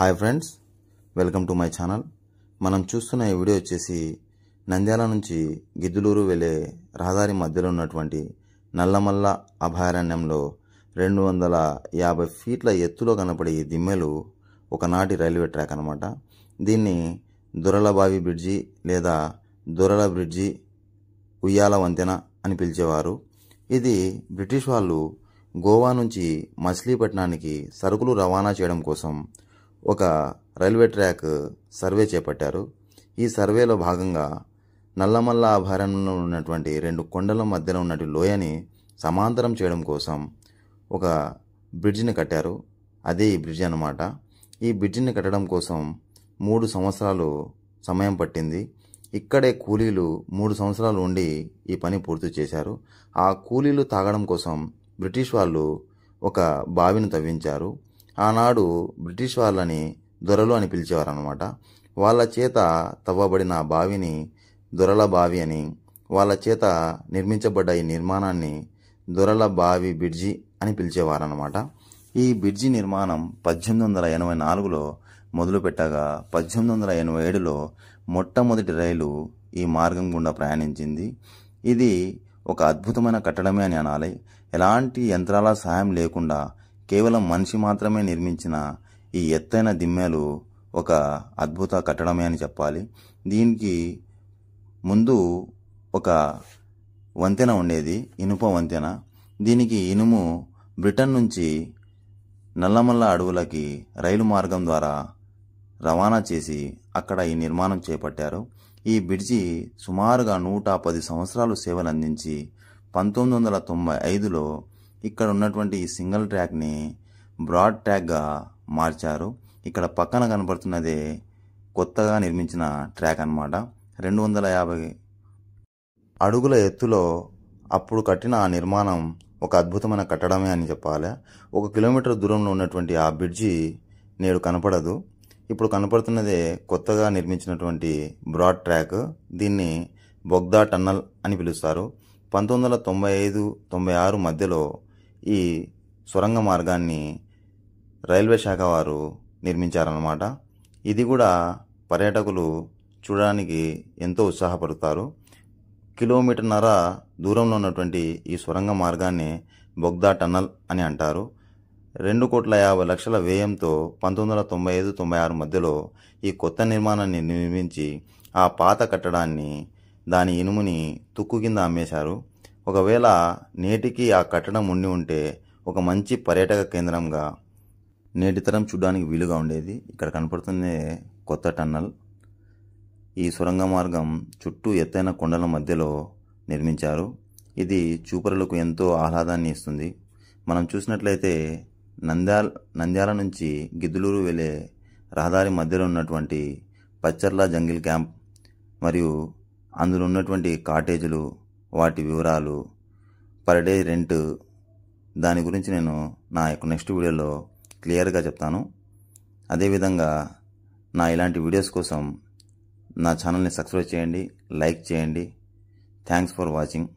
hi friends welcome to my channel మనం చూస్తున్న ఈ వీడియో వచ్చేసి నంద్యాల నుంచి గిద్దులూరు వెళ్ళే రహదారి మధ్యలో ఉన్నటువంటి నల్లమల్ల అభయారణ్యంలో రెండు వందల యాభై ఫీట్ల ఎత్తులో కనపడే ఈ దిమ్మెలు ఒకనాటి రైల్వే ట్రాక్ అనమాట దీన్ని దురలబావి బ్రిడ్జి లేదా దురల బ్రిడ్జి ఉయ్యాల వంతెన అని పిలిచేవారు ఇది బ్రిటిష్ వాళ్ళు గోవా నుంచి మచిలీపట్నానికి సరుకులు రవాణా చేయడం కోసం ఒక రైల్వే ట్రాక్ సర్వే చేపట్టారు ఈ సర్వేలో భాగంగా నల్లమల్ల అభయారణ్యంలో ఉన్నటువంటి రెండు కొండల మధ్యలో ఉన్న లోయని సమాంతరం చేయడం కోసం ఒక బ్రిడ్జిని కట్టారు అదే ఈ బ్రిడ్జ్ అనమాట ఈ బ్రిడ్జిని కట్టడం కోసం మూడు సంవత్సరాలు సమయం పట్టింది ఇక్కడే కూలీలు మూడు సంవత్సరాలు ఉండి ఈ పని పూర్తి చేశారు ఆ కూలీలు తాగడం కోసం బ్రిటిష్ వాళ్ళు ఒక బావిని తవ్వించారు ఆనాడు బ్రిటిష్ వాళ్ళని దొరలు అని పిలిచేవారు అనమాట వాళ్ళ చేత తవ్వబడిన బావిని దొరల బావి అని వాళ్ళ చేత నిర్మించబడ్డ ఈ నిర్మాణాన్ని దొరల బావి బ్రిడ్జి అని పిలిచేవారనమాట ఈ బ్రిడ్జి నిర్మాణం పద్దెనిమిది వందల ఎనభై నాలుగులో మొదలుపెట్టగా పద్దెనిమిది వందల ఎనభై ఏడులో మొట్టమొదటి రైలు ఈ మార్గం గుండా ప్రయాణించింది ఇది ఒక అద్భుతమైన కట్టడమే అని అనాలి ఎలాంటి యంత్రాల సహాయం లేకుండా కేవలం మనిషి మాత్రమే నిర్మించిన ఈ ఎత్తైన దిమ్మెలు ఒక అద్భుత కట్టడమే అని చెప్పాలి దీనికి ముందు ఒక వంతెన ఉండేది ఇనుప వంతెన దీనికి ఇనుము బ్రిటన్ నుంచి నల్లమల్ల అడవులకి రైలు మార్గం ద్వారా రవాణా చేసి అక్కడ ఈ నిర్మాణం చేపట్టారు ఈ బ్రిడ్జి సుమారుగా నూట పది సంవత్సరాలు సేవలు అందించి పంతొమ్మిది వందల తొంభై ఐదులో ఇక్కడ ఉన్నటువంటి ఈ సింగిల్ ట్రాక్ని బ్రాడ్ ట్రాక్గా మార్చారు ఇక్కడ పక్కన కనపడుతున్నదే కొత్తగా నిర్మించిన ట్రాక్ అనమాట రెండు వందల యాభై అడుగుల ఎత్తులో అప్పుడు కట్టిన ఆ నిర్మాణం ఒక అద్భుతమైన కట్టడమే అని చెప్పాలి ఒక కిలోమీటర్ దూరంలో ఉన్నటువంటి ఆ బ్రిడ్జి నేడు కనపడదు ఇప్పుడు కనపడుతున్నదే కొత్తగా నిర్మించినటువంటి బ్రాడ్ ట్రాక్ దీన్ని బొగ్దా టన్నల్ అని పిలుస్తారు పంతొమ్మిది వందల తొంభై ఐదు తొంభై ఆరు మధ్యలో ఈ సొరంగ మార్గాన్ని రైల్వే శాఖ వారు నిర్మించారన్నమాట ఇది కూడా పర్యాటకులు చూడడానికి ఎంతో ఉత్సాహపడతారు కిలోమీటర్న్నర దూరంలో ఉన్నటువంటి ఈ సొరంగ మార్గాన్ని బొగ్దా టన్నల్ అని అంటారు రెండు కోట్ల యాభై లక్షల వ్యయంతో పంతొమ్మిది వందల తొంభై ఐదు తొంభై ఆరు మధ్యలో ఈ కొత్త నిర్మాణాన్ని నిర్మించి ఆ పాత కట్టడాన్ని దాని ఇనుముని తుక్కు కింద అమ్మేశారు ఒకవేళ నేటికి ఆ కట్టడం ఉండి ఉంటే ఒక మంచి పర్యాటక కేంద్రంగా నేటితరం చూడడానికి వీలుగా ఉండేది ఇక్కడ కనపడుతుంది కొత్త టన్నల్ ఈ సొరంగ మార్గం చుట్టూ ఎత్తైన కొండల మధ్యలో నిర్మించారు ఇది చూపరులకు ఎంతో ఆహ్లాదాన్ని ఇస్తుంది మనం చూసినట్లయితే నంద్యాల నంద్యాల నుంచి గిద్దులూరు వెళ్ళే రహదారి మధ్యలో ఉన్నటువంటి పచ్చర్ల జంగిల్ క్యాంప్ మరియు అందులో ఉన్నటువంటి కాటేజీలు వాటి వివరాలు పర్ డే రెంట్ దాని గురించి నేను నా యొక్క నెక్స్ట్ వీడియోలో క్లియర్గా చెప్తాను అదేవిధంగా నా ఇలాంటి వీడియోస్ కోసం నా ఛానల్ని సబ్స్క్రైబ్ చేయండి లైక్ చేయండి థ్యాంక్స్ ఫర్ వాచింగ్